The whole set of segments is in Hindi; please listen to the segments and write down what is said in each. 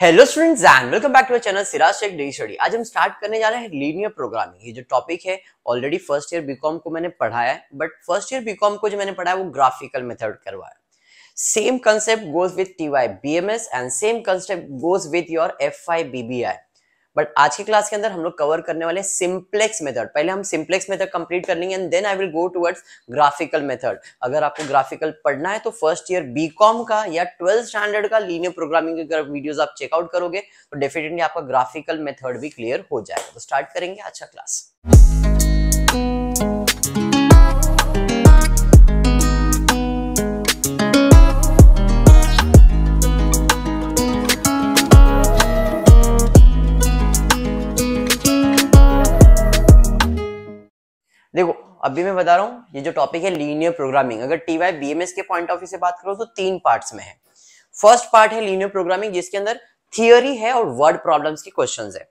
Hello students and welcome back to channel Siraj tech D study आज हम स्टार्ट करने जा रहे हैं लीनियर प्रोग्रामिंग ये जो टॉपिक है ऑलरेडी फर्स्ट ईयर बीकॉम को मैंने पढ़ाया है बट फर्स्ट ईयर बीकॉम को जो मैंने पढ़ाया वो ग्राफिकल मेथड करवाया same concept goes with T Y B M S and same concept goes with your F I B B I but आज की क्लास के अंदर हम लोग कवर करने वाले सिंप्लेक्स मेथड पहले हम सिंप्लेक्स मेथड कंप्लीट कर लेंगे and then I will go towards graphical method अगर आपको ग्राफिकल पढ़ना है तो फर्स्ट ईयर बीकॉम का या ट्वेल्थ स्टैंडर्ड का लीनियर प्रोग्रामिंग के वीडियोज आप चेकआउट करोगे तो डेफिनेटली आपका ग्राफिकल मेथड भी क्लियर हो जाएगा तो स्टार्ट करेंगे अच्छा क्लास देखो अभी मैं बता रहा हूँ ये जो टॉपिक है लीनियर प्रोग्रामिंग अगर T Y B M S के पॉइंट ऑफ व्यू से बात करो तो तीन पार्ट्स में है फर्स्ट पार्ट है लीनियर प्रोग्रामिंग जिसके अंदर थियोरी है और वर्ड प्रॉब्लम्स के क्वेश्चंस है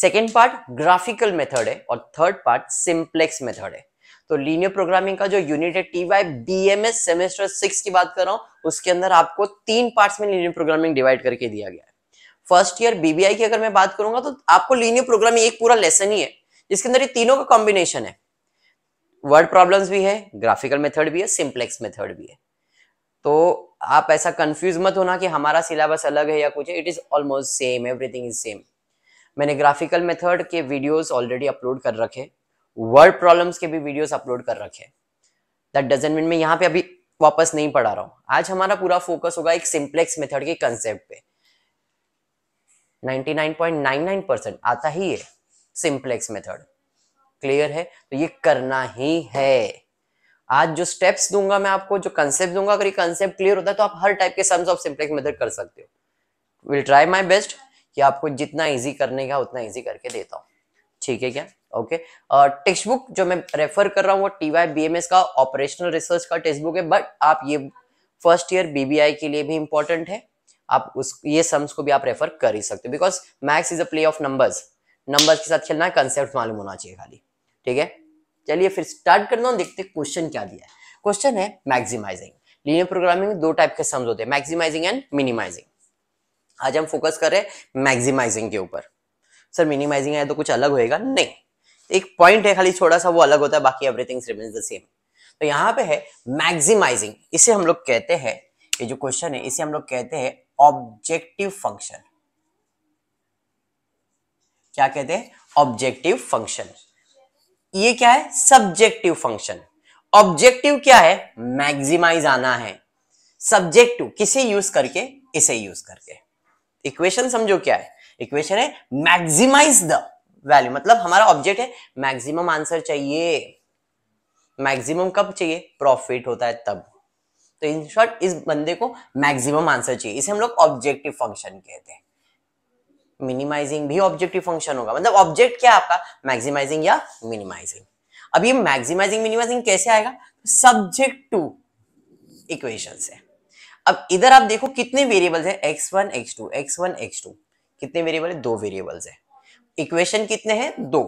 सेकेंड पार्ट ग्राफिकल मेथड है और थर्ड पार्ट सिंप्लेक्स मेथड है तो लीनियर प्रोग्रामिंग का जो यूनिट है T Y B M S semester six की बात कर रहा हूँ उसके अंदर आपको तीन पार्ट में लीनियर प्रोग्रामिंग डिवाइड करके दिया गया है फर्स्ट ईयर बीबीआई की अगर मैं बात करूंगा तो आपको लीनियर प्रोग्रामिंग एक पूरा लेसन ही है जिसके अंदर ये तीनों का कॉम्बिनेशन है वर्ड प्रॉब्लम्स भी है ग्राफिकल मेथड भी है सिंप्लेक्स मेथड भी है तो आप ऐसा कंफ्यूज मत होना कि हमारा सिलेबस अलग है या कुछ है it is almost same everything is same मैंने ग्राफिकल मेथड के वीडियोस ऑलरेडी अपलोड कर रखे वर्ड प्रॉब्लम्स के भी वीडियोस अपलोड कर रखे दैट डजन मीन मैं यहाँ पे अभी वापस नहीं पढ़ा रहा हूँ आज हमारा पूरा फोकस होगा एक सिंप्लेक्स मेथड के कंसेप्ट पे 99.99 आता ही है सिंप्लेक्स मेथड क्लियर है तो ये करना ही है आज जो स्टेप्स दूंगा मैं आपको जो कंसेप्ट दूंगा अगर ये कंसेप्ट क्लियर होता है तो आप हर टाइप के सम्स ऑफ सिंप्लेक्स मेथड कर सकते हो विल ट्राई माई बेस्ट कि आपको जितना ईजी करने का उतना ईजी करके देता हूँ ठीक है क्या ओके टेक्स्ट बुक जो मैं रेफर कर रहा हूँ वो T Y B M S का ऑपरेशनल रिसर्च का टेक्स्ट बुक है बट आप ये फर्स्ट ईयर बीबीआई के लिए भी इंपॉर्टेंट है आप उस ये सम्स को भी आप रेफर कर ही सकते हो because maths is a play of numbers numbers के साथ खेलना है कंसेप्ट मालूम होना चाहिए खाली ठीक है चलिए फिर स्टार्ट करना हूँ देखते क्वेश्चन क्या दिया है क्वेश्चन है मैक्सिमाइजिंग लीनियर प्रोग्रामिंग दो टाइप के सम्स होते हैं मैक्सिमाइजिंग एंड मिनिमाइजिंग आज हम फोकस कर रहे हैं मैक्सिमाइजिंग के ऊपर सर मिनिमाइजिंग है तो कुछ अलग होएगा नहीं एक पॉइंट है खाली छोटा सा वो अलग होता है बाकी एवरीथिंग रिमेन्स द सेम तो यहाँ पे है मैक्सिमाइजिंग इसे हम लोग कहते हैं ये जो क्वेश्चन है इसे हम लोग कहते हैं ऑब्जेक्टिव फंक्शन क्या कहते हैं ऑब्जेक्टिव फंक्शन ये क्या है सब्जेक्टिव फंक्शन ऑब्जेक्टिव क्या है मैक्सिमाइज आना है सब्जेक्टिव किसे यूज करके इसे यूज करके इक्वेशन समझो क्या है इक्वेशन है मैक्सिमाइज द वैल्यू मतलब हमारा ऑब्जेक्ट है मैक्सिमम आंसर चाहिए मैक्सिमम कब चाहिए प्रॉफिट होता है तब तो इन शॉर्ट इस बंदे को मैक्सिमम आंसर चाहिए इसे हम लोग ऑब्जेक्टिव फंक्शन कहते हैं मिनिमाइजिंग भी ऑब्जेक्टिव फंक्शन होगा मतलब ऑब्जेक्ट क्या आपका मैक्सिमाइजिंग या मिनिमाइजिंग अब ये मैक्सिमाइजिंग मिनिमाइजिंग कैसे आएगा सब्जेक्ट टू इक्वेशन से अब इधर आप देखो कितने वेरिएबल्स है X one X two X one X two कितने वेरिएबल है दो वेरिएबल्स है इक्वेशन कितने हैं दो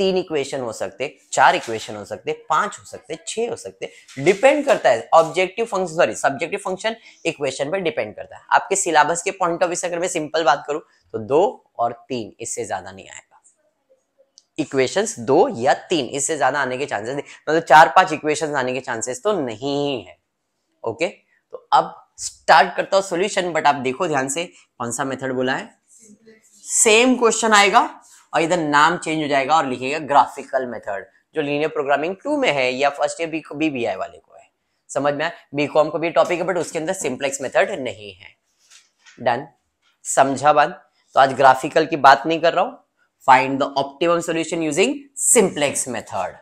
तीन इक्वेशन हो सकते चार इक्वेशन हो सकते पांच हो सकते छह हो सकते डिपेंड करता है objective function sorry subjective function equation पर डिपेंड करता है आपके सिलेबस के पॉइंट ऑफ व्यू से अगर मैं सिंपल बात करूं तो दो और तीन इससे ज्यादा नहीं आएगा इक्वेशंस दो या तीन इससे ज्यादा आने के चांसेस मतलब चार पांच इक्वेशंस आने के चांसेस तो नहीं है ओके तो अब स्टार्ट करता हूं सॉल्यूशन बट आप देखो ध्यान से कौन सा मेथड बोला है सेम क्वेश्चन आएगा और इधर नाम चेंज हो जाएगा और लिखेगा ग्राफिकल मेथड जो लीनियर प्रोग्रामिंग टू में है या first year B B I वाले को है समझ में आया बी कॉम को भी टॉपिक है बट उसके अंदर सिंप्लेक्स मेथड नहीं है डन समझा बात तो आज ग्राफिकल की बात नहीं कर रहा हूं find the optimum solution using simplex method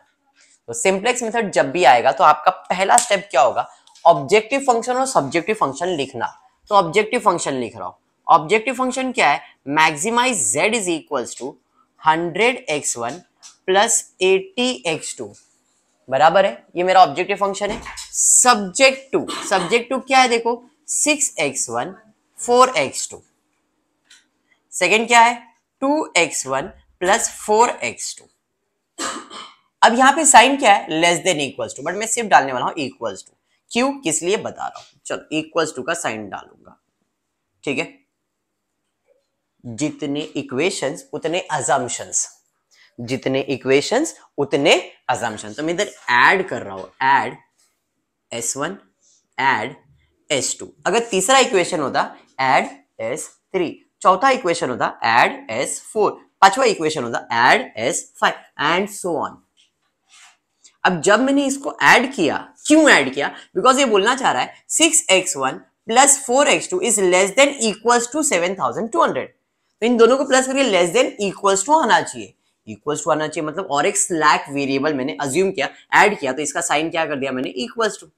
तो सिंप्लेक्स मेथड जब भी आएगा तो आपका पहला स्टेप क्या होगा ऑब्जेक्टिव फंक्शन और सब्जेक्टिव फंक्शन लिखना तो ऑब्जेक्टिव फंक्शन लिख रहा हूं ऑब्जेक्टिव फंक्शन क्या है maximise z is equals to hundred X one plus eighty X two बराबर है ये मेरा ऑब्जेक्टिव फंक्शन है सब्जेक्ट टू सब्जेक्ट टू क्या है देखो six X one four X two second क्या है two X one plus four X two अब यहां पे साइन क्या है less than equals to but मैं सिर्फ डालने वाला हूं इक्वल्स टू क्यों किस लिए बता रहा हूं चलो इक्वल्स टू का साइन डालूंगा ठीक है जितने इक्वेशंस उतने अजम्पन्स जितने इक्वेशंस उतने अजम्पन तो मैं इधर ऐड कर रहा हूं add S one add S two अगर तीसरा इक्वेशन होता एड एस थ्री चौथा इक्वेशन होता एड एस फोर पांचवा इक्वेशन होता add S five and so on अब जब मैंने इसको ऐड किया क्यों ऐड किया बिकॉज ये बोलना चाह रहा है six X one plus four X two is less than equal to seven thousand two hundred तो इन दोनों को प्लस करके लेस देन इक्वल्स टू आना चाहिए इक्वल्स टू आना चाहिए मतलब और एक स्लैक वेरिएबल मैंने अज्यूम किया एड किया तो इसका साइन क्या कर दिया मैंने इक्वल्स टू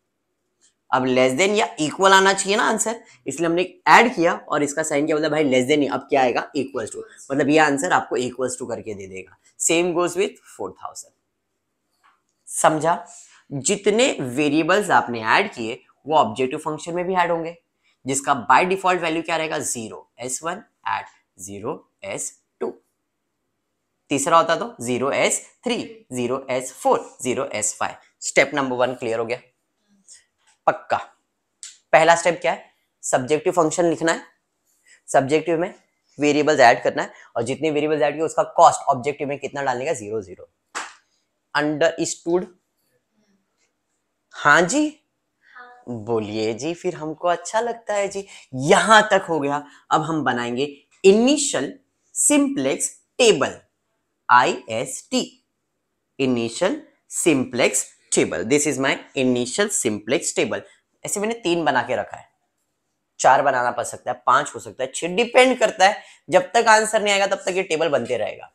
अब लेस देन या इक्वल आना चाहिए ना आंसर इसलिए हमने ऐड किया और इसका साइन क्या बोला भाई लेस देन अब क्या आएगा इक्वल्स टू मतलब ये आंसर आपको इक्वल्स टू करके दे देगा same goes with four thousand समझा जितने वेरिएबल्स आपने ऐड किए वो ऑब्जेक्टिव फंक्शन में भी ऐड होंगे जिसका बाय डिफॉल्ट वैल्यू क्या रहेगा zero S one add zero S two तीसरा होता तो zero S three zero S four zero S five step number one clear हो गया पक्का पहला स्टेप क्या है सब्जेक्टिव फंक्शन लिखना है सब्जेक्टिव में वेरिएबल्स ऐड करना है और जितने वेरिएबल्स ऐड किए उसका कॉस्ट ऑब्जेक्टिव में कितना डालने का जीरो जीरो अंडर स्टूड हाँ जी बोलिए जी फिर हमको अच्छा लगता है जी यहां तक हो गया अब हम बनाएंगे initial simplex table IST initial simplex table this is my initial simplex table ऐसे मैंने तीन बना के रखा है चार बनाना पड़ सकता है पांच हो सकता है छह डिपेंड करता है जब तक आंसर नहीं आएगा तब तक ये टेबल बनते रहेगा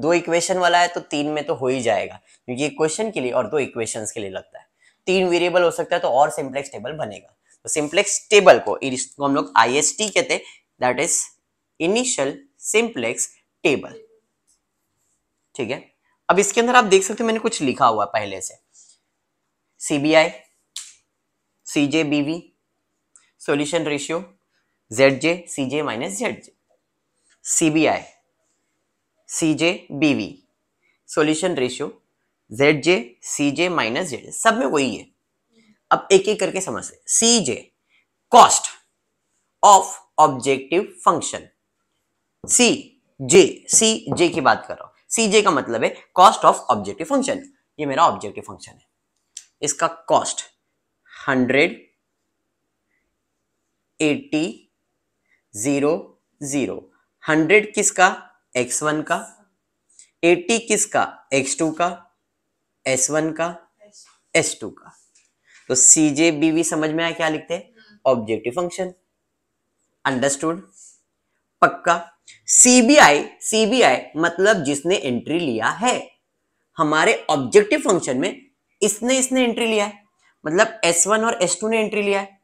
दो इक्वेशन वाला है तो तीन में तो हो ही जाएगा क्योंकि क्वेश्चन के लिए और दो इक्वेशन के लिए लगता है तीन वेरिएबल हो सकता है तो और सिंप्लेक्स टेबल बनेगा तो सिंप्लेक्स टेबल को इसको हम लोग आई कहते हैं that is initial simplex table ठीक है अब इसके अंदर आप देख सकते हो मैंने कुछ लिखा हुआ पहले से CBI BV solution ratio Z J CJ minus Z J CBI CJ BV solution ratio Z J CJ minus Z सब में वही है अब एक एक करके समझते CJ cost of objective function C J C J की बात कर रहा हूं सी जे का मतलब है कॉस्ट ऑफ ऑब्जेक्टिव फंक्शन ये मेरा ऑब्जेक्टिव फंक्शन है इसका cost hundred eighty zero zero hundred किसका एक्स वन का एटी किसका एक्स टू का एस वन का एस टू का तो सी जे बी वी समझ में आया क्या लिखते हैं ऑब्जेक्टिव हाँ। फंक्शन अंडरस्टूड पक्का सीबीआई सीबीआई मतलब जिसने एंट्री लिया है हमारे ऑब्जेक्टिव फंक्शन में इसने इसने एंट्री लिया है मतलब वन और टू ने एंट्री लिया है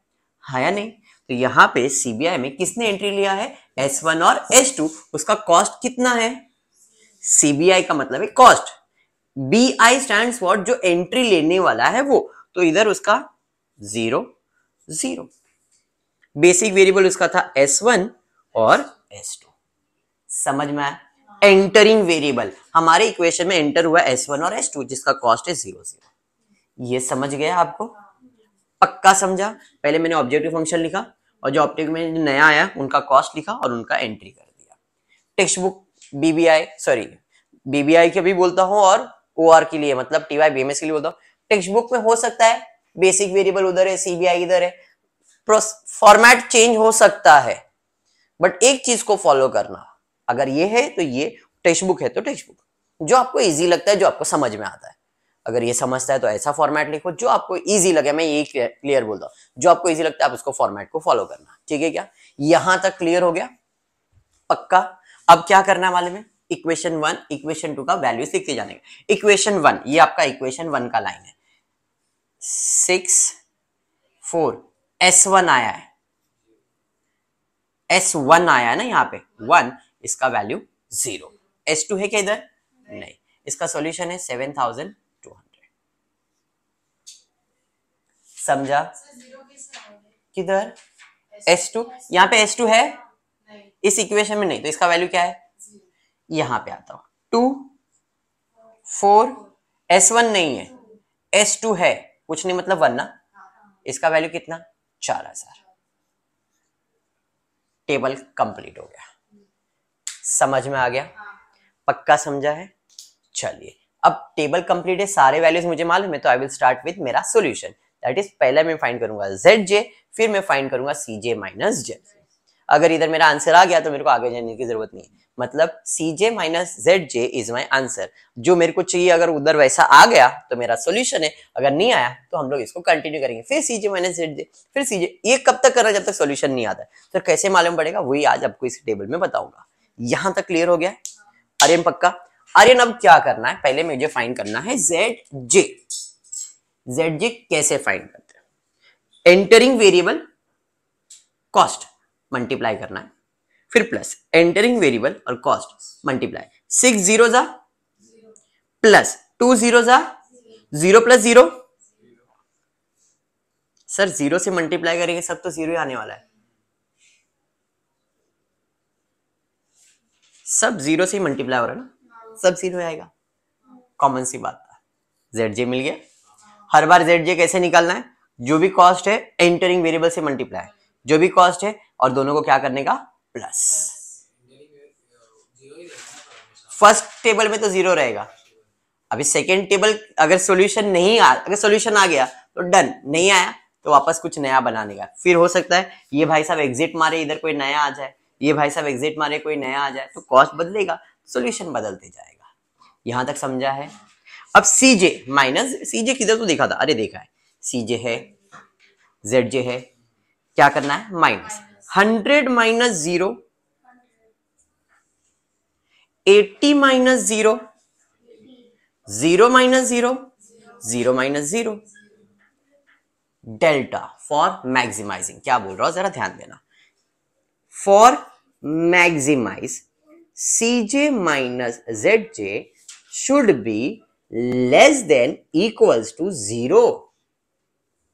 हाँ या नहीं तो यहां पे सीबीआई में किसने एंट्री लिया है एस वन और एस टू उसका कॉस्ट कितना है सीबीआई का मतलब है cost B I stand for जो एंट्री लेने वाला है वो तो इधर उसका जीरो जीरो बेसिक वेरिएबल उसका था एस वन और एस टू समझ में आया एंटरिंग वेरिएबल हमारे इक्वेशन में एंटर हुआ एस वन और एस टू जिसका कॉस्ट है जीरो जीरो ये समझ गया आपको पक्का समझा पहले मैंने ऑब्जेक्टिव फंक्शन लिखा और जो ऑप्टिक में नया आया उनका कॉस्ट लिखा और उनका एंट्री कर दिया text book BBI sorry BBI के भी बोलता हूँ और ओ के लिए मतलब टीवाई बीएमएस के लिए बोलता हूँ टेक्स्ट बुक में हो सकता है बेसिक वेरिएबल उधर है सीबीआई इधर है फॉर्मेट चेंज हो सकता है बट एक चीज को फॉलो करना अगर ये है तो ये टेक्स्ट बुक है तो टेक्स्ट बुक जो आपको इजी लगता है जो आपको समझ में आता है अगर ये समझता है तो ऐसा फॉर्मेट लिखो जो आपको इजी लगे मैं यही क्लियर बोलता हूं जो आपको इजी लगता है आप उसको फॉर्मेट को फॉलो करना ठीक है क्या यहां तक क्लियर हो गया पक्का अब क्या करना है वाले में इक्वेशन वन इक्वेशन टू का वैल्यू सीखते जाने इक्वेशन वन ये आपका इक्वेशन वन का लाइन है सिक्स फोर एस वन आया है एस वन आया है ना यहाँ पे वन इसका वैल्यू जीरो एस टू है क्या इधर नहीं इसका सॉल्यूशन है सेवन थाउजेंड टू हंड्रेड समझा किधर एस टू यहाँ पे एस टू है इस इक्वेशन में नहीं तो इसका वैल्यू क्या है यहां पे आता हूं टू फोर एस वन नहीं है एस टू है कुछ नहीं मतलब वन ना हाँ। इसका वैल्यू कितना चार हजार टेबल कंप्लीट हो गया समझ में आ गया हाँ। पक्का समझा है चलिए अब टेबल कंप्लीट है सारे वैल्यूज मुझे मालूम है तो आई विल स्टार्ट विद मेरा सोल्यूशन दैट इज पहले मैं फाइंड करूंगा जेड जे फिर मैं फाइंड करूंगा सी जे माइनस जेड अगर इधर मेरा आंसर आ गया तो मेरे को आगे जाने की जरूरत नहीं है मतलब C J minus Z J is my answer जो मेरे को चाहिए अगर उधर वैसा आ गया तो मेरा सोल्यूशन है अगर नहीं आया तो हम लोग इसको कंटिन्यू करेंगे फिर सी जे माइनस जेड जे फिर सी जे ये कब तक करना जब तक सोल्यूशन नहीं आता तो कैसे मालूम पड़ेगा वही आज आपको इस टेबल में बताऊंगा यहां तक क्लियर हो गया आर्यन पक्का आर्यन अब क्या करना है पहले मुझे फाइन करना है जेड जे जेड जे कैसे फाइन करते हैं एंटरिंग वेरिएबल कॉस्ट मल्टीप्लाई करना है फिर प्लस एंटरिंग वेरिएबल और कॉस्ट मल्टीप्लाई सिक्स जीरो जा प्लस टू जीरो जा जीरो प्लस जीरो सर जीरो से मल्टीप्लाई करेंगे सब तो जीरो ही आने वाला है सब जीरो से ही मल्टीप्लाई हो रहा है ना सब जीरो आएगा कॉमन सी बात जेड जे मिल गया हर बार जेड जे कैसे निकालना है जो भी कॉस्ट है एंटरिंग वेरिएबल से मल्टीप्लाई जो भी कॉस्ट है और दोनों को क्या करने का प्लस फर्स्ट टेबल में तो जीरो रहेगा अभी सेकेंड टेबल अगर सोल्यूशन नहीं आ अगर सोल्यूशन आ गया तो डन नहीं आया तो वापस कुछ नया बनाने का फिर हो सकता है ये भाई साहब एग्जिट मारे इधर कोई नया आ जाए ये भाई साहब एग्जिट मारे कोई नया आ जाए तो कॉस्ट बदलेगा सोल्यूशन बदलते जाएगा यहां तक समझा है अब सीजे माइनस सीजे किधर तो देखा था अरे देखा है सी जे है जेड जे है क्या करना है minus hundred minus zero eighty minus zero zero minus zero zero minus zero delta for maximising क्या बोल रहा हूं जरा ध्यान देना for maximise C J minus Z J should be less than equals to zero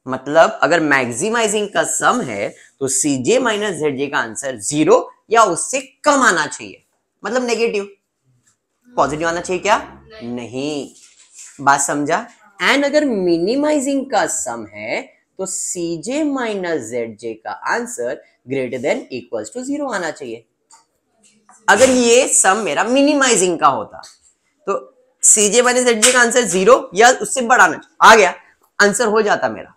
मतलब अगर मैक्सिमाइजिंग का सम है तो सीजे माइनस जेड जे का आंसर जीरो या उससे कम आना चाहिए मतलब नेगेटिव पॉजिटिव आना चाहिए क्या नहीं, नहीं। बात समझा एंड अगर मिनिमाइजिंग का सम है तो सीजे माइनस जेड जे का answer greater than equal to zero आना चाहिए अगर ये सम मेरा मिनिमाइजिंग का होता तो सीजे माइनस जेड जे का आंसर जीरो या उससे बड़ा आना आ गया आंसर हो जाता मेरा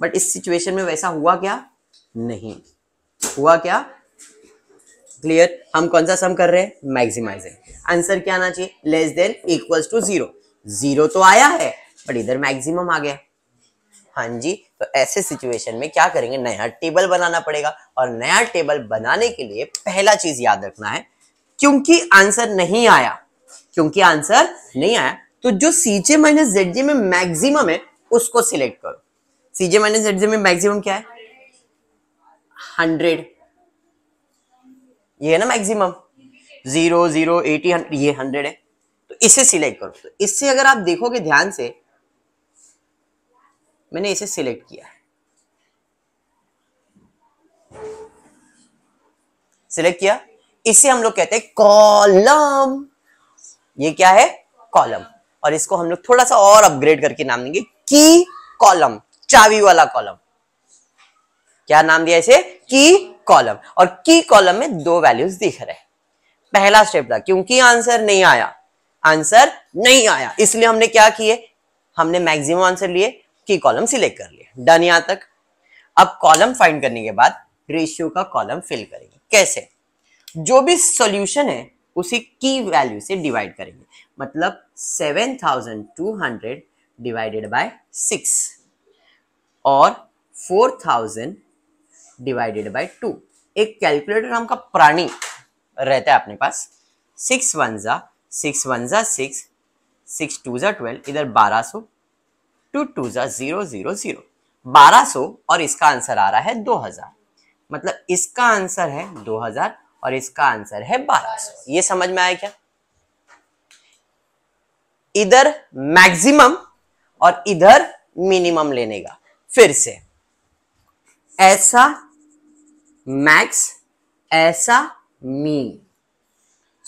बट इस सिचुएशन में वैसा हुआ क्या नहीं हुआ क्या क्लियर हम कौन सा सम कर रहे हैं मैक्सिमाइजिंग आंसर क्या आना चाहिए less than equals to zero zero तो आया है बट इधर मैक्सिमम आ गया हाँ जी तो ऐसे सिचुएशन में क्या करेंगे नया टेबल बनाना पड़ेगा और नया टेबल बनाने के लिए पहला चीज याद रखना है क्योंकि आंसर नहीं आया क्योंकि आंसर नहीं आया तो जो सीजे माइनस जेड जे में मैक्सिमम है उसको सिलेक्ट करो सी जे माइनस जेड जे में मैक्सिमम क्या है हंड्रेड ये है ना maximum zero zero eighty hundred ये हंड्रेड है तो इसे सिलेक्ट करो तो इससे अगर आप देखोगे ध्यान से मैंने इसे सिलेक्ट किया है सिलेक्ट किया इसे हम लोग कहते हैं कॉलम ये क्या है कॉलम और इसको हम लोग थोड़ा सा और अपग्रेड करके नाम देंगे की कॉलम चावी वाला कॉलम क्या नाम दिया इसे की कॉलम और की कॉलम में दो वैल्यूज दिख रहे हैं पहला स्टेप था क्योंकि आंसर नहीं आया आंसर नहीं आया इसलिए हमने क्या किए हमने मैक्सिमम आंसर लिए की कॉलम सिलेक्ट कर लिए डन यहां तक अब कॉलम फाइंड करने के बाद रेशियो का कॉलम फिल करेंगे कैसे जो भी सॉल्यूशन है उसे की वैल्यू से डिवाइड करेंगे मतलब seven thousand two hundred divided by six और four thousand divided by two एक कैलकुलेटर नाम का प्राणी रहता है अपने पास सिक्स वन ज़ा सिक्स वन ज़ा सिक्स सिक्स टू ज़ा ट्वेल्व इधर बारह सो टू टू ज़ा ज़ीरो ज़ीरो ज़ीरो बारह सो और इसका आंसर आ रहा है दो हज़ार मतलब इसका आंसर है दो हजार और इसका आंसर है बारह सो ये समझ में आया क्या इधर मैक्सिमम और इधर मिनिमम लेने का फिर से ऐसा मैक्स ऐसा मीन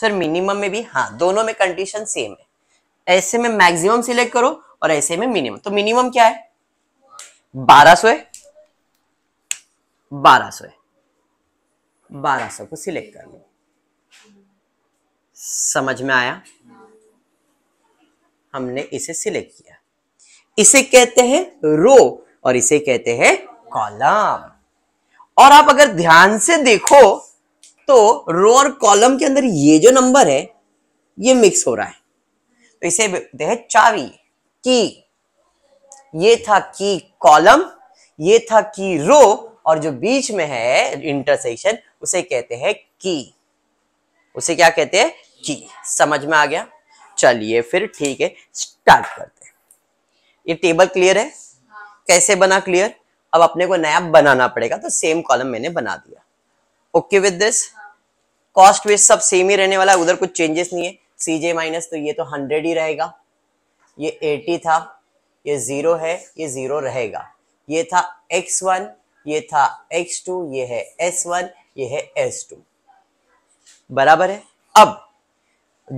सर मिनिमम में भी हाँ दोनों में कंडीशन सेम है ऐसे में मैक्सिमम सिलेक्ट करो और ऐसे में मिनिमम तो मिनिमम क्या है बारह सो है बारह सो है बारह सौ को सिलेक्ट कर लो समझ में आया हमने इसे सिलेक्ट किया इसे कहते हैं रो और इसे कहते हैं कॉलम और आप अगर ध्यान से देखो तो रो और कॉलम के अंदर ये जो नंबर है ये मिक्स हो रहा है तो इसे कहते हैं चावी की ये था की कॉलम ये था की रो और जो बीच में है इंटरसेक्शन उसे कहते हैं की उसे क्या कहते हैं की समझ में आ गया चलिए फिर ठीक है स्टार्ट करते हैं ये टेबल क्लियर है कैसे बना क्लियर अब अपने को नया बनाना पड़ेगा तो सेम कॉलम मैंने बना दिया okay with this cost waste सब सेम ही रहने वाला है उधर कुछ चेंजेस नहीं है सीजे माइनस तो ये तो हंड्रेड ही रहेगा ये एटी था ये जीरो है ये जीरो रहेगा ये था एक्स वन ये था एक्स टू ये है एस वन ये है एस टू बराबर है अब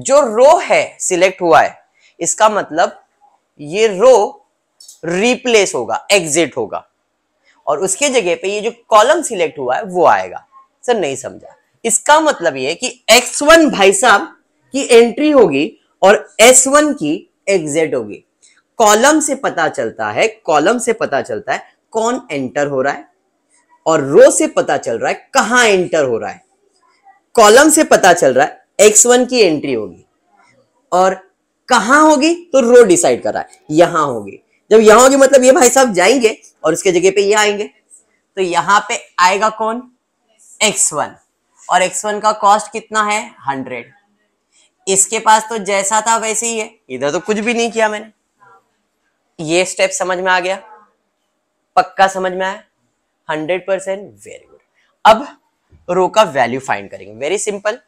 जो रो है सिलेक्ट हुआ है इसका मतलब ये रो रिप्लेस होगा एग्जिट होगा और उसके जगह पे ये जो कॉलम सिलेक्ट हुआ है वो आएगा सर नहीं समझा इसका मतलब ये है कि x1 भाई साहब की एंट्री होगी और s1 की एग्जिट होगी कॉलम से पता चलता है कॉलम से पता चलता है कौन एंटर हो रहा है और रो से पता चल रहा है कहां एंटर हो रहा है कॉलम से पता चल रहा है x1 की एंट्री होगी और कहां होगी तो रो डिसाइड कर रहा है यहां होगी जब यहाँ होगी मतलब ये भाई साहब जाएंगे और उसके जगह पे ये आएंगे तो यहाँ पे आएगा कौन एक्स वन और एक्स वन का कॉस्ट कितना है हंड्रेड इसके पास तो जैसा था वैसे ही है इधर तो कुछ भी नहीं किया मैंने ये स्टेप समझ में आ गया पक्का समझ में आया हंड्रेड परसेंट वेरी गुड अब रो का वैल्यू फाइंड करेंगे वेरी सिंपल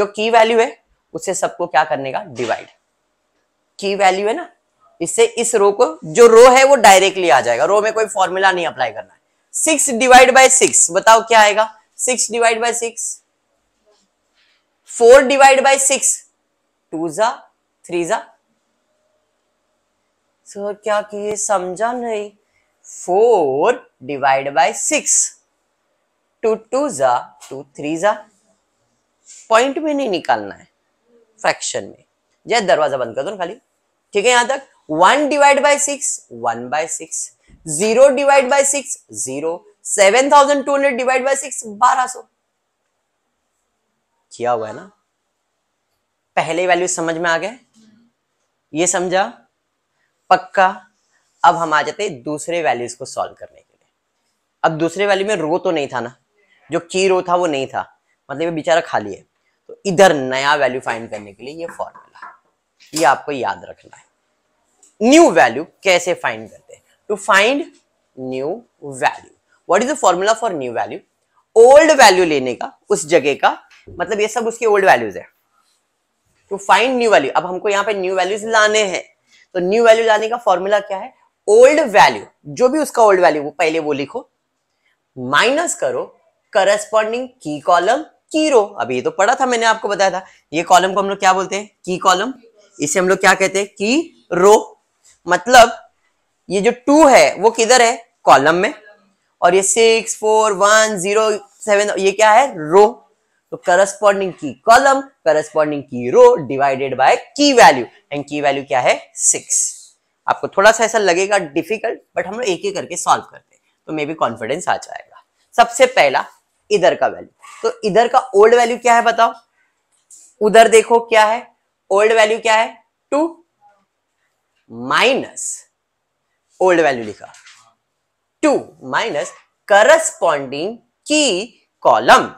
जो की वैल्यू है उसे सबको क्या करने का डिवाइड की वैल्यू है ना इससे इस रो को जो रो है वो डायरेक्टली आ जाएगा रो में कोई फॉर्मूला नहीं अप्लाई करना है सिक्स डिवाइड बाय सिक्स बताओ क्या आएगा six divide by six four divide by six two जा थ्री जा सर क्या किए समझा नहीं four divide by six two two जा टू थ्री जा पॉइंट में नहीं निकालना है फ्रैक्शन में जय दरवाजा बंद कर दो खाली ठीक है यहां तक one divide by six one by six zero divide by six zero seven thousand two hundred divide by six बारह सो किया हुआ है ना पहले वैल्यू समझ में आ गए ये समझा पक्का अब हम आ जाते दूसरे वैल्यूज को सॉल्व करने के लिए अब दूसरे वैल्यू में रो तो नहीं था ना जो की रो था वो नहीं था मतलब ये बेचारा खाली है तो इधर नया वैल्यू फाइंड करने के लिए ये फॉर्मूला ये आपको याद रखना है न्यू वैल्यू कैसे फाइंड करते हैं to find new value what is the formula for new value old value लेने का उस जगह का मतलब ये सब उसके ओल्ड वैल्यूज है टू फाइंड न्यू वैल्यू अब हमको यहाँ पे न्यू वैल्यूज लाने हैं तो न्यू वैल्यू लाने का फॉर्मूला क्या है ओल्ड वैल्यू जो भी उसका ओल्ड वैल्यू पहले वो लिखो माइनस करो करस्पॉन्डिंग की कॉलम की रो अभी ये तो पढ़ा था मैंने आपको बताया था ये कॉलम को हम लोग क्या बोलते हैं की कॉलम इसे हम लोग क्या कहते हैं की रो मतलब ये जो टू है वो किधर है कॉलम में और ये six four one zero seven ये क्या है रो तो करस्पॉन्डिंग की कॉलम करस्पॉन्डिंग की रो डिवाइडेड बाय की वैल्यू एंड की वैल्यू क्या है सिक्स आपको थोड़ा सा ऐसा लगेगा डिफिकल्ट बट हम लोग एक एक करके सॉल्व करते हैं तो मे बी कॉन्फिडेंस आ जाएगा सबसे पहला इधर का वैल्यू तो इधर का ओल्ड वैल्यू क्या है बताओ उधर देखो क्या है ओल्ड वैल्यू क्या है टू माइनस ओल्ड वैल्यू लिखा टू माइनस करस्पॉन्डिंग की कॉलम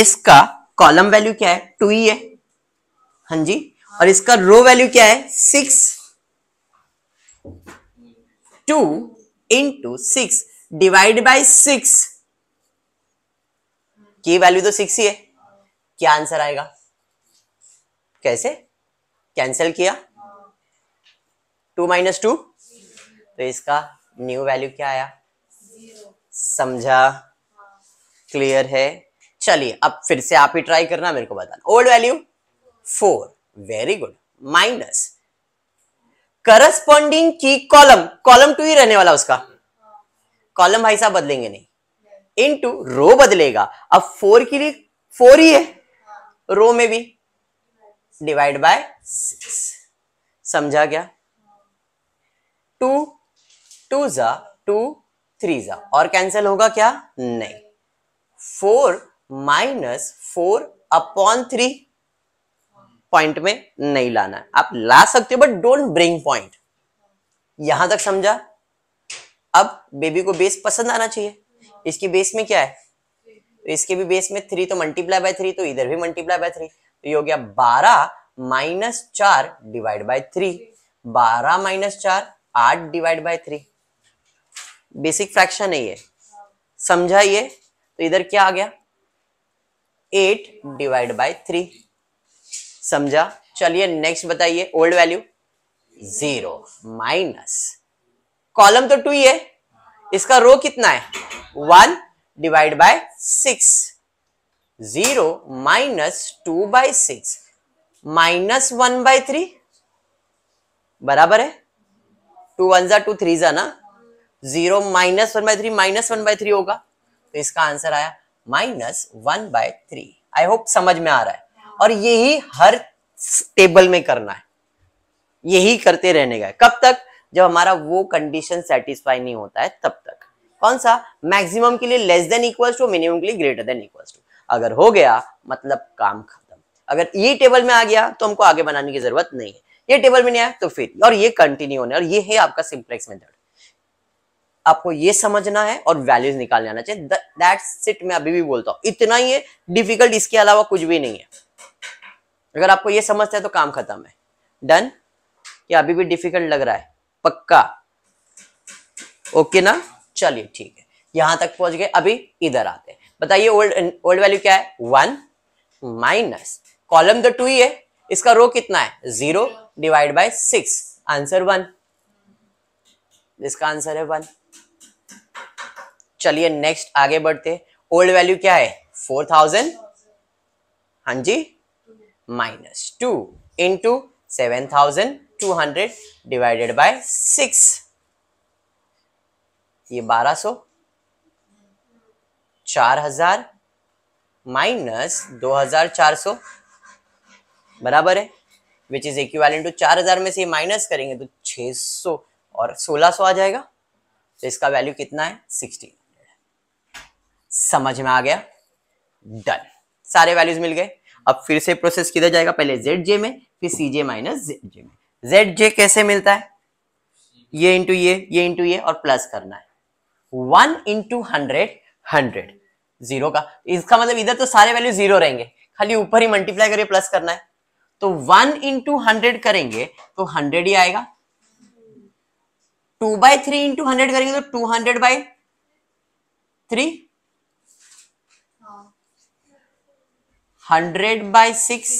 इसका कॉलम वैल्यू क्या है टू ही है हाँ जी और इसका रो वैल्यू क्या है six two into six divide by six की वैल्यू तो सिक्स ही है क्या आंसर आएगा कैसे कैंसिल किया टू माइनस टू तो इसका न्यू वैल्यू क्या आया समझा क्लियर है चलिए अब फिर से आप ही ट्राई करना मेरे को बताना old value four very good minus corresponding की कॉलम कॉलम टू ही रहने वाला उसका कॉलम भाई साहब बदलेंगे नहीं इन टू रो बदलेगा अब फोर के लिए फोर ही है रो में भी डिवाइड बाय सिक्स समझा गया टू टू जा टू थ्री जा और कैंसिल होगा क्या नहीं four minus four upon three point में नहीं लाना है आप ला सकते हो बट डोंट ब्रिंग पॉइंट यहां तक समझा अब बेबी को बेस पसंद आना चाहिए इसकी बेस में क्या है इसके भी बेस में थ्री तो मल्टीप्लाई बाय थ्री तो इधर भी मल्टीप्लाई बाय थ्री तो ये हो गया बारह माइनस चार डिवाइड बाय थ्री बारह माइनस चार आठ divide by three basic fraction है ये समझाइए तो इधर क्या आ गया एट डिवाइड बाय थ्री समझा चलिए नेक्स्ट बताइए old value zero minus column तो टू ही है इसका रो कितना है one divide by six zero minus two by six minus one by three बराबर है टू वन जा टू थ्री जा ना zero minus one by three minus one by three होगा तो इसका आंसर आया minus one by three I hope समझ में आ रहा है और यही हर टेबल में करना है यही करते रहने का कब तक जब हमारा वो कंडीशन सेटिस्फाई नहीं होता है तब तक कौन सा मैक्सिमम के लिए less than equals to minimum के लिए ग्रेटर देन इक्वल्स टू अगर हो गया मतलब काम खत्म अगर ये टेबल में आ गया तो हमको आगे बनाने की जरूरत नहीं है ये टेबल में नहीं आया तो फिर और ये कंटिन्यू होने और ये है आपका सिंप्लेक्स मेथड आपको ये समझना है और वैल्यूज निकाल लेना चाहिए मैं अभी भी बोलता हूँ इतना ही है डिफिकल्ट इसके अलावा कुछ भी नहीं है अगर आपको ये समझता है तो काम खत्म है डन ये अभी भी डिफिकल्ट लग रहा है पक्का ओके ना चलिए ठीक है यहां तक पहुंच गए अभी इधर आते हैं बताइए ओल्ड ओल्ड वैल्यू क्या है वन माइनस कॉलम तो टू ही है इसका रो कितना है zero divide by six answer one इसका आंसर है वन चलिए नेक्स्ट आगे बढ़ते ओल्ड वैल्यू क्या है फोर थाउजेंड हाँ जी minus two into seven thousand two hundred divided by six ये बारह सौ चार हजार माइनस दो हजार चार सौ बराबर है विच इज इक्वालेंट टू चार हजार में से माइनस करेंगे तो छः सौ और सोलह सौ आ जाएगा तो इसका वैल्यू कितना है सिक्सटीन समझ में आ गया डन सारे वैल्यूज मिल गए अब फिर से प्रोसेस किधर जाएगा पहले जेड जे में फिर सी जे माइनस जेड जे में जेड जे कैसे मिलता है ये इंटू ये ये इंटू ये और प्लस करना है one into hundred hundred zero का इसका मतलब इधर तो सारे वैल्यू जीरो रहेंगे खाली ऊपर ही मल्टीप्लाई करके प्लस करना है तो वन इंटू हंड्रेड करेंगे तो हंड्रेड ही आएगा two by three into hundred करेंगे तो two hundred by three hundred by six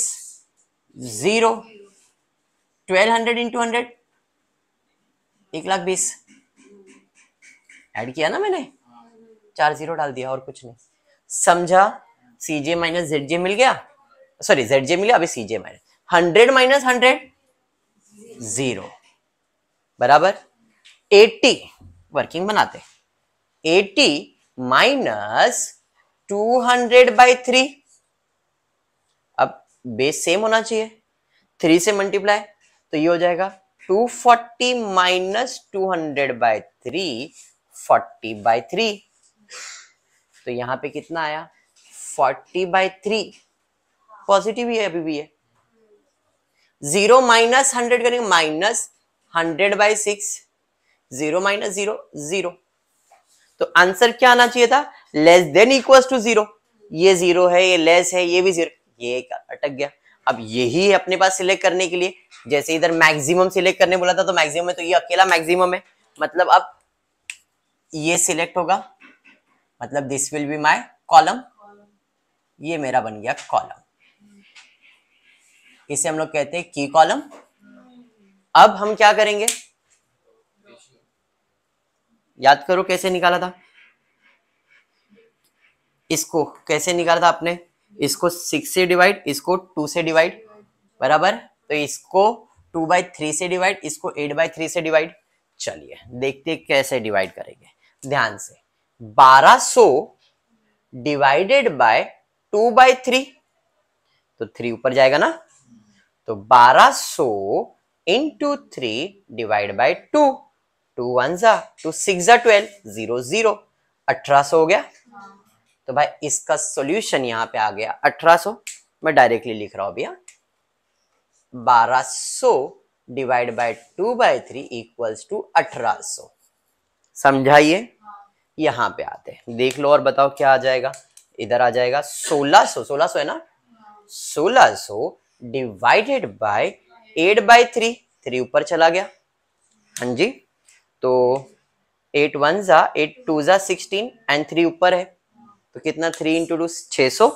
zero twelve hundred into hundred एक लाख बीस एड किया ना मैंने चार जीरो डाल दिया और कुछ नहीं समझा सी जे माइनस जेड जे मिल गया सॉरी जेड जे मिल गया अभी C J minus hundred minus hundred zero बराबर एट्टी वर्किंग बनाते eighty minus two hundred by three अब बेस सेम होना चाहिए थ्री से मल्टीप्लाई तो ये हो जाएगा two forty minus two hundred by three forty by three तो यहाँ पे कितना आया फोर्टी बाई थ्री पॉजिटिव ही है अभी भी है जीरो माइनस हंड्रेड करेंगे minus hundred by six zero minus zero zero तो आंसर क्या आना चाहिए था less than equal to zero ये जीरो है ये लेस है ये भी जीरो ये अटक गया अब यही अपने पास सिलेक्ट करने के लिए जैसे इधर मैक्सिमम सिलेक्ट करने बोला था तो मैक्सिमम है तो ये अकेला मैक्सिमम है मतलब अब ये सिलेक्ट होगा मतलब this will be my column ये मेरा बन गया कॉलम इसे हम लोग कहते हैं की कॉलम अब हम क्या करेंगे याद करो कैसे निकाला था इसको कैसे निकाला था आपने इसको सिक्स से डिवाइड इसको टू से डिवाइड बराबर तो इसको टू बाई थ्री से डिवाइड इसको एट बाई थ्री से डिवाइड चलिए देखते कैसे डिवाइड करेंगे ध्यान से बारह सो divided by two by three तो थ्री ऊपर जाएगा ना तो बारह सो into three divide by two two one जा two six twelve zero zero अठारह सो हो गया तो भाई इसका सॉल्यूशन यहां पे आ गया अठारह सो मैं डायरेक्टली लिख रहा हूं भैया हाँ। बारह सो divide by two by three equals to अठारह सो समझाइए यहाँ पे आते हैं देख लो और बताओ क्या आ जाएगा इधर आ जाएगा सोलह सो सोलह सो है ना सोलह सो divided by eight by three three ऊपर चला गया हाँ जी तो एट वन जा एट टू जा सिक्सटीन एंड थ्री ऊपर है तो कितना थ्री इंटू टू छे सो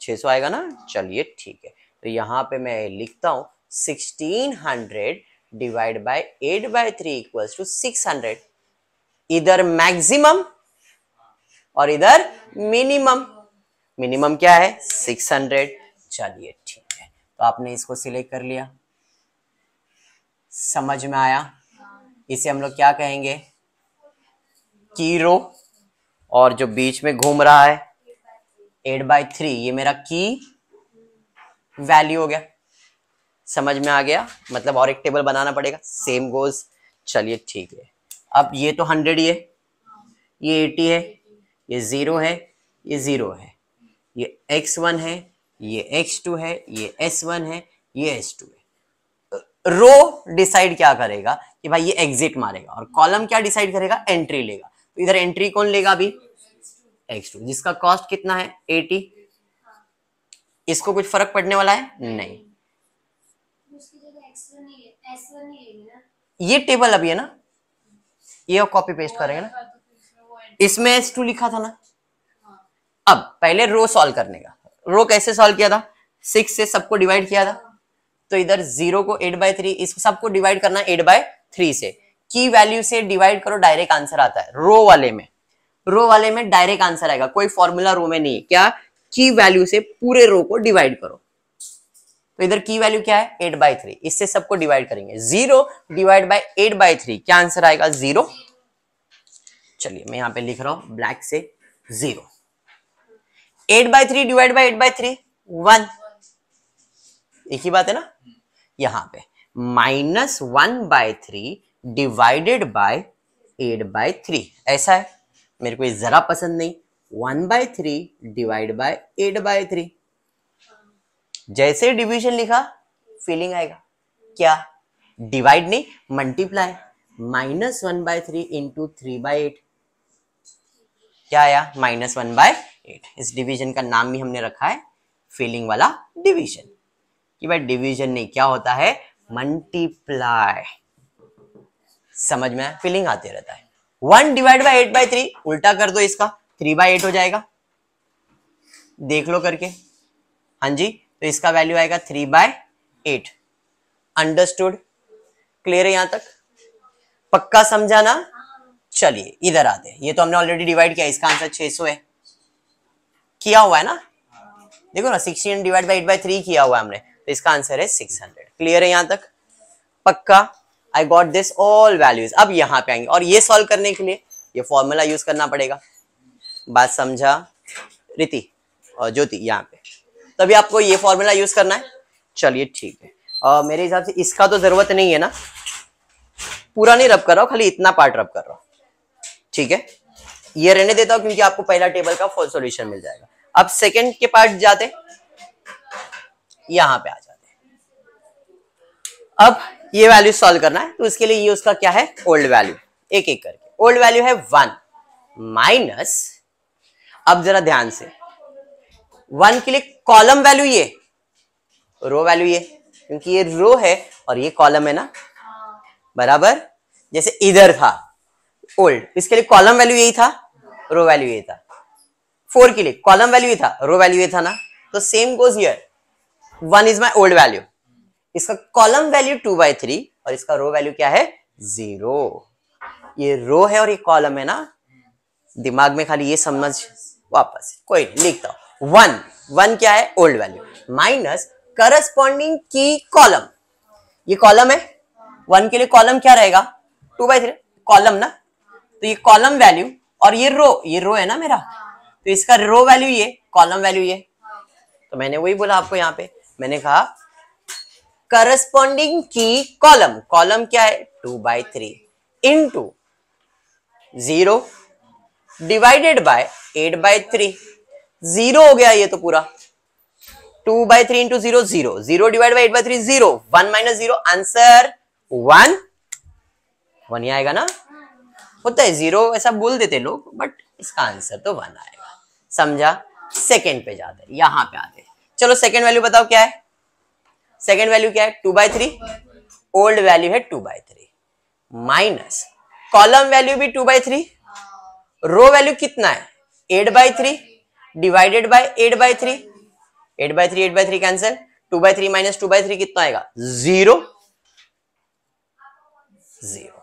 छे सो आएगा ना चलिए ठीक है तो यहाँ पे मैं लिखता हूँ sixteen hundred divide by eight by three equals to six hundred इधर मैक्सिमम और इधर मिनिमम मिनिमम क्या है 600 चलिए ठीक है तो आपने इसको सिलेक्ट कर लिया समझ में आया इसे हम लोग क्या कहेंगे की रो और जो बीच में घूम रहा है एट बाई थ्री ये मेरा की वैल्यू हो गया समझ में आ गया मतलब और एक टेबल बनाना पड़ेगा सेम गोज चलिए ठीक है अब ये तो हंड्रेड ये ये एटी है ये ज़ीरो है ये ज़ीरो है ये एक्स वन है ये एक्स टू है ये एस वन है ये एस टू है रो डिसाइड क्या करेगा कि भाई ये एग्जिट मारेगा और कॉलम क्या डिसाइड करेगा एंट्री लेगा तो इधर एंट्री कौन लेगा अभी एक्स टू जिसका कॉस्ट कितना है एटी इसको कुछ फर्क पड़ने वाला है नहीं ये टेबल अभी है ना ये कॉपी पेस्ट करेंगे ना तो इसमें एस टू लिखा था ना हाँ। अब पहले रो सॉल्व करने का रो कैसे सॉल्व किया था सिक्स से सबको डिवाइड किया था तो इधर जीरो को एट बाय थ्री इस सबको डिवाइड करना एट बाय थ्री से की वैल्यू से डिवाइड करो डायरेक्ट आंसर आता है रो वाले में रो वाले में डायरेक्ट आंसर आएगा कोई फॉर्मूला रो में नहीं है क्या की वैल्यू से पूरे रो को डिवाइड करो तो इधर की वैल्यू क्या है एट बाय थ्री इससे सबको डिवाइड करेंगे zero divide by eight by three क्या आंसर आएगा जीरो चलिए मैं यहां पे लिख रहा हूं ब्लैक से zero eight by three divide by eight by three one एक ही बात है ना यहां पे minus one by three divided by eight by three ऐसा है मेरे को ये जरा पसंद नहीं one by three divide by eight by three जैसे डिवीजन लिखा फीलिंग आएगा क्या डिवाइड नहीं multiply minus one by three into three by eight क्या आया माइनस वन बाय एट इस डिवीजन का नाम भी हमने रखा है फीलिंग वाला डिवीजन कि भाई डिवीजन नहीं क्या होता है मल्टीप्लाई समझ में फीलिंग आते रहता है one divide by eight by three उल्टा कर दो इसका थ्री बाय एट हो जाएगा देख लो करके हाँ जी तो इसका वैल्यू आएगा three by eight understood clear है यहां तक पक्का समझाना चलिए इधर आते हैं ये तो हमने ऑलरेडी डिवाइड किया इसका आंसर 600 है किया हुआ है ना देखो ना sixteen divide by eight by three किया हुआ हमने तो इसका आंसर है सिक्स हंड्रेड क्लियर है यहाँ तक पक्का I got this all values अब यहाँ पे आएंगे और ये सॉल्व करने के लिए ये फॉर्मूला यूज करना पड़ेगा बात समझा रीति और ज्योति यहाँ पे तभी आपको ये फॉर्मूला यूज करना है चलिए ठीक है और मेरे हिसाब से इसका तो जरूरत नहीं है ना पूरा नहीं रब कर रहा हूँ खाली इतना पार्ट रब कर रहा हूँ ठीक है ये रहने देता हूं क्योंकि आपको पहला टेबल का फुल सॉल्यूशन मिल जाएगा अब सेकंड के पार्ट जाते यहां पे आ जाते अब ये वैल्यू सॉल्व करना है तो उसके लिए ये उसका क्या है ओल्ड वैल्यू एक एक करके ओल्ड वैल्यू है वन माइनस अब जरा ध्यान से वन के लिए कॉलम वैल्यू ये रो वैल्यू ये क्योंकि ये रो है और ये कॉलम है ना हाँ। बराबर जैसे इधर था ओल्ड इसके लिए कॉलम वैल्यू यही था रो वैल्यू यही था फोर के लिए कॉलम वैल्यू था रो वैल्यू ये था ना तो same goes here one is my old value इसका column value two by three और इसका रो वैल्यू क्या है जीरो ये रो है और ये कॉलम है ना दिमाग में खाली ये समझ वापस कोई नहीं लिखता वन वन क्या है ओल्ड वैल्यू माइनस करस्पॉन्डिंग की कॉलम ये कॉलम है वन के लिए कॉलम क्या रहेगा टू बाई थ्री कॉलम ना तो ये कॉलम वैल्यू और ये रो ये रो है ना मेरा हाँ। तो इसका रो वैल्यू ये कॉलम वैल्यू ये हाँ। तो मैंने वही बोला आपको यहाँ पे मैंने कहा करस्पॉन्डिंग की कॉलम कॉलम क्या है two by three in into zero divided by eight by three zero हो गया ये तो पूरा two by three into zero zero zero divide by eight by three zero one minus zero answer one one ही आएगा ना होता है जीरो ऐसा बोल देते लोग बट इसका आंसर तो वन आएगा समझा सेकेंड पे जाते यहाँ पे आते चलो सेकेंड वैल्यू बताओ क्या है सेकेंड वैल्यू क्या है two by three old value है two by three minus column value भी two by three row value कितना है eight by three divided by eight by three eight by three eight by three cancel two by three minus two by three कितना आएगा जीरो जीरो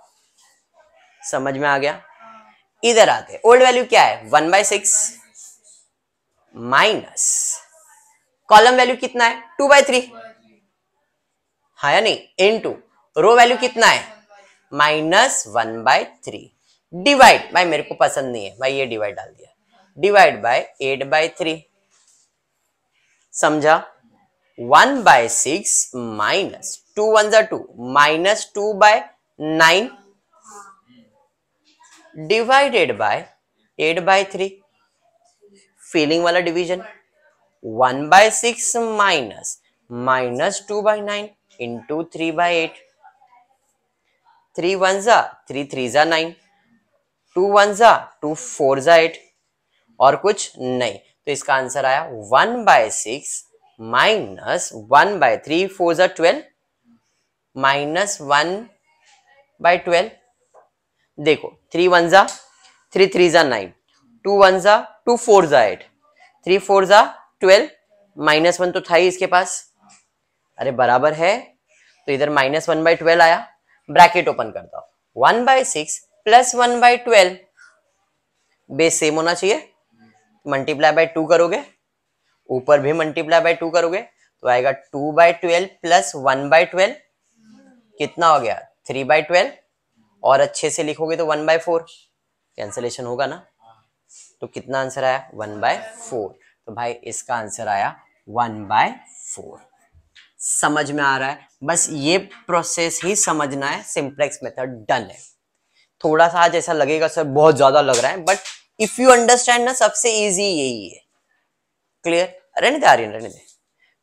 समझ में आ गया इधर आते हैं ओल्ड वैल्यू क्या है one by six minus column value कितना है टू बाय थ्री हाँ या नहीं इन टू रो वैल्यू कितना है minus one by three divide भाई मेरे को पसंद नहीं है भाई ये डिवाइड डाल दिया divide by eight by three समझा one by six minus two one जा two minus two by nine divided by eight by three feeling वाला division one by six minus minus two by nine into three by eight three one जा थ्री थ्री जा नाइन टू वन जा टू फोर जा एट और कुछ नहीं तो इसका आंसर आया one by six minus one by three four जा twelve minus one by twelve देखो थ्री वन जा थ्री थ्री जा नाइन टू वन जा टू फोर जा एट थ्री फोर जा ट्वेल्व माइनस वन तो था ही इसके पास अरे बराबर है तो इधर माइनस वन बाई ट्वेल्व आया ब्रैकेट ओपन करता हूं one by six plus one by twelve base same होना चाहिए मल्टीप्लाई बाय टू करोगे ऊपर भी मल्टीप्लाई बाय टू करोगे तो आएगा two by twelve plus one by twelve कितना हो गया थ्री बाय ट्वेल्व और अच्छे से लिखोगे तो वन बाय फोर कैंसलेशन होगा ना तो कितना आंसर आया वन बाय फोर तो भाई इसका आंसर आया वन बाय फोर समझ में आ रहा है बस ये प्रोसेस ही समझना है सिंप्लेक्स मेथड डन है थोड़ा सा आज ऐसा लगेगा सर बहुत ज्यादा लग रहा है बट इफ यू अंडरस्टैंड ना सबसे इजी यही है क्लियर रहने दे आर्यन रहने दे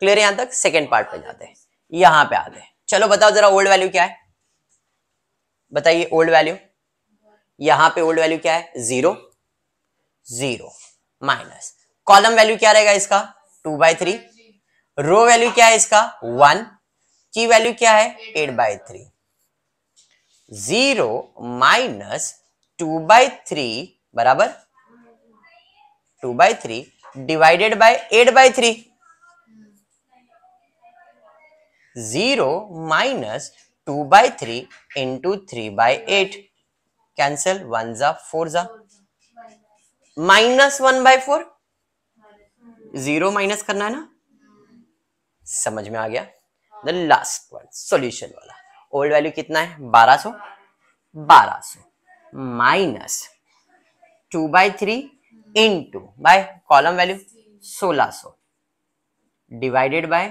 क्लियर यहाँ तक सेकेंड पार्ट पे जाते हैं यहां पे आते हैं चलो बताओ जरा ओल्ड वैल्यू क्या है बताइए ओल्ड वैल्यू यहां पे ओल्ड वैल्यू क्या है zero zero minus column value क्या रहेगा इसका two by three row value क्या है इसका वन की वैल्यू क्या है eight by three zero minus two by three बराबर two by three divided by eight by three zero minus two by three into three by eight cancel one जा फोर जा minus one by four zero minus करना है ना समझ में आ गया द लास्ट वन सॉल्यूशन वाला ओल्ड वैल्यू कितना है बारह सो बारह सो minus two by three in two by column value सोलह सो divided by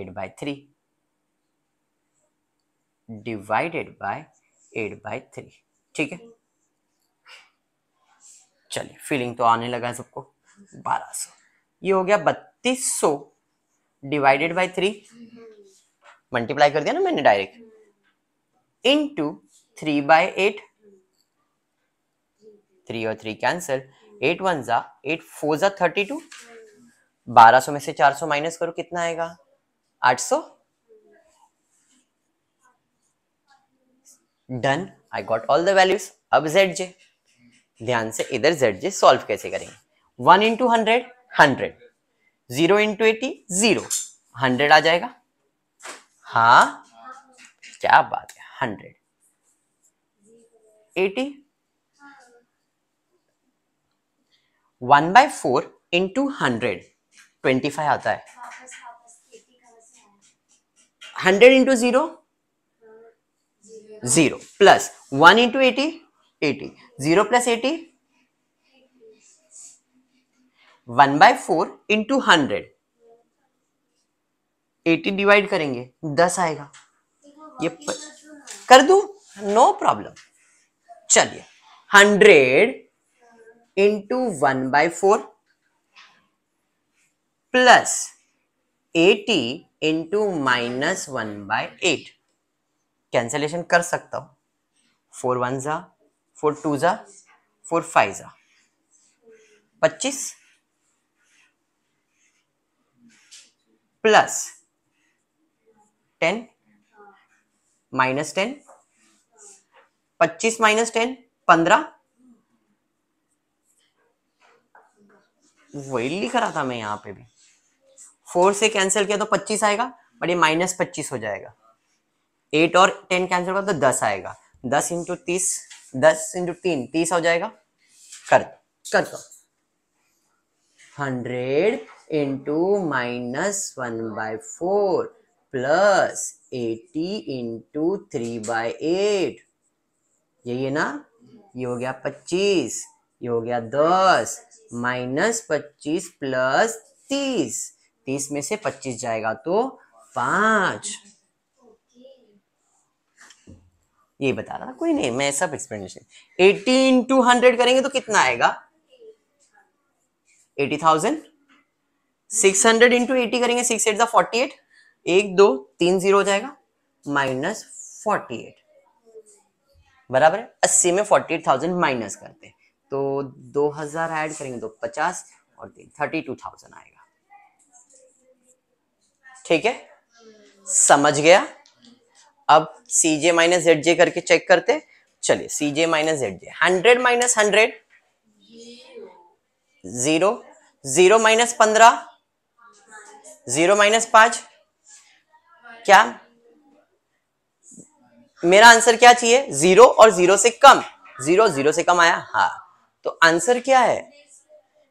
eight by three divided by eight by three ठीक है चलिए फीलिंग तो आने लगा सबको बारह सौ ये हो गया बत्तीस सौ डिवाइडेड बाय थ्री मल्टीप्लाई कर दिया ना मैंने direct into three by eight three और थ्री कैंसल एट वन जा एट फोर जा थर्टी टू बारह सौ में से चार सौ माइनस करो कितना आएगा आठ सौ done I got all the values अब जेड जे ध्यान से इधर जेड जे सॉल्व कैसे करेंगे one into hundred hundred zero into eighty zero hundred आ जाएगा हा क्या बात है hundred eighty one by four into hundred twenty five आता है hundred into zero zero plus one into eighty eighty zero plus eighty one by four into hundred eighty divide करेंगे दस आएगा ये प... कर दू नो प्रॉब्लम चलिए hundred into one by four plus eighty into minus one by eight cancellation कर सकता हूँ फोर वन ज़ा फोर टू ज़ा फोर फाइव ज़ा पच्चीस प्लस टेन माइनस टेन पच्चीस माइनस टेन पंद्रह वही लिख रहा था मैं यहां पे भी फोर से कैंसिल किया तो पच्चीस आएगा बट ये माइनस पच्चीस हो जाएगा एट और टेन कैंसिल होगा तो दस आएगा दस इंटू तीस दस इंटू तीन तीस हो जाएगा कर दो कर दो hundred into minus one by four plus eighty into three by eight यही है ना ये हो गया पच्चीस ये हो गया दस माइनस पच्चीस प्लस तीस तीस में से पच्चीस जाएगा तो पांच ये बता रहा था कोई नहीं मैं सब एक्सप्लेनेशन एटी इंटू हंड्रेड करेंगे तो कितना आएगा eighty thousand six hundred into eighty करेंगे सिक्स एट फोर्टी एट एक दो तीन जीरो हो जाएगा माइनस फोर्टी एट बराबर है अस्सी में फोर्टी एट थाउजेंड माइनस करते हैं तो दो हजार एड करेंगे तो पचास और तीन थर्टी टू थाउजेंड आएगा ठीक है समझ गया अब सी जे माइनस जेड जे करके चेक करते चलिए C J minus Z J hundred minus hundred zero zero minus पंद्रह जीरो माइनस पांच क्या मेरा आंसर क्या चाहिए जीरो और जीरो से कम जीरो जीरो से कम आया हाँ तो आंसर क्या है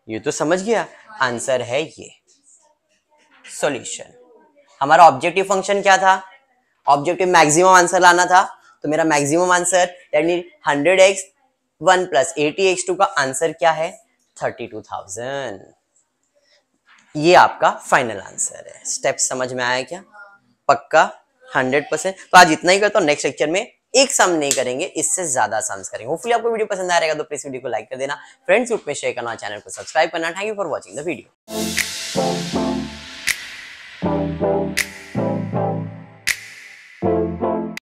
ये तो समझ गया आंसर है ये सॉल्यूशन हमारा ऑब्जेक्टिव फंक्शन क्या था ऑब्जेक्टिव मैक्सिमम आंसर लाना था तो मेरा मैक्सिमम आंसर यानी hundred X one plus eighty X two का आंसर क्या है थर्टी टू थाउजेंड ये आपका फाइनल आंसर है स्टेप समझ में आया क्या पक्का हंड्रेड परसेंट तो आज इतना ही करता हूं नेक्स्ट लेक्चर में एक सम नहीं करेंगे इससे ज्यादा सम्स करेंगे होपफुली आपको वीडियो पसंद आ रहेगा तो प्लीज वीडियो को लाइक कर देना फ्रेंड्स ग्रुप में शेयर करना चैनल को सब्सक्राइब करना thank you for watching the video